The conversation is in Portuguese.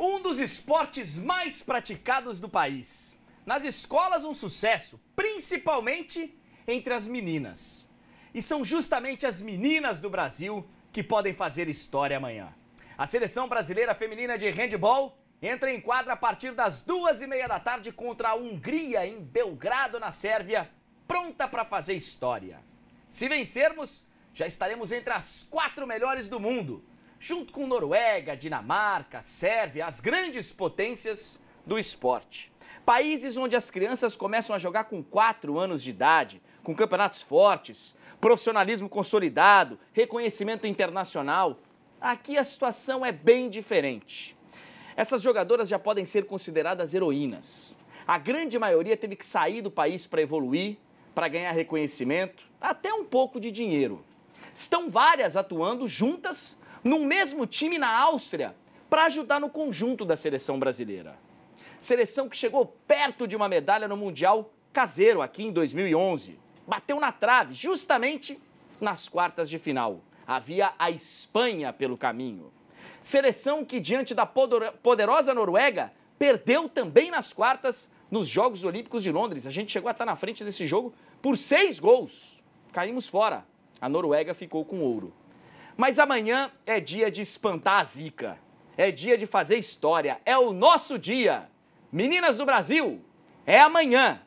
um dos esportes mais praticados do país. Nas escolas, um sucesso, principalmente entre as meninas. E são justamente as meninas do Brasil que podem fazer história amanhã. A seleção brasileira feminina de handball entra em quadra a partir das duas e meia da tarde contra a Hungria, em Belgrado, na Sérvia, pronta para fazer história. Se vencermos, já estaremos entre as quatro melhores do mundo junto com Noruega, Dinamarca, Sérvia, as grandes potências do esporte. Países onde as crianças começam a jogar com 4 anos de idade, com campeonatos fortes, profissionalismo consolidado, reconhecimento internacional. Aqui a situação é bem diferente. Essas jogadoras já podem ser consideradas heroínas. A grande maioria teve que sair do país para evoluir, para ganhar reconhecimento, até um pouco de dinheiro. Estão várias atuando juntas no mesmo time na Áustria para ajudar no conjunto da seleção brasileira. Seleção que chegou perto de uma medalha no Mundial caseiro aqui em 2011. Bateu na trave, justamente nas quartas de final. Havia a Espanha pelo caminho. Seleção que, diante da poderosa Noruega, perdeu também nas quartas nos Jogos Olímpicos de Londres. A gente chegou a estar tá na frente desse jogo por seis gols. Caímos fora. A Noruega ficou com ouro. Mas amanhã é dia de espantar a zica. É dia de fazer história. É o nosso dia. Meninas do Brasil, é amanhã.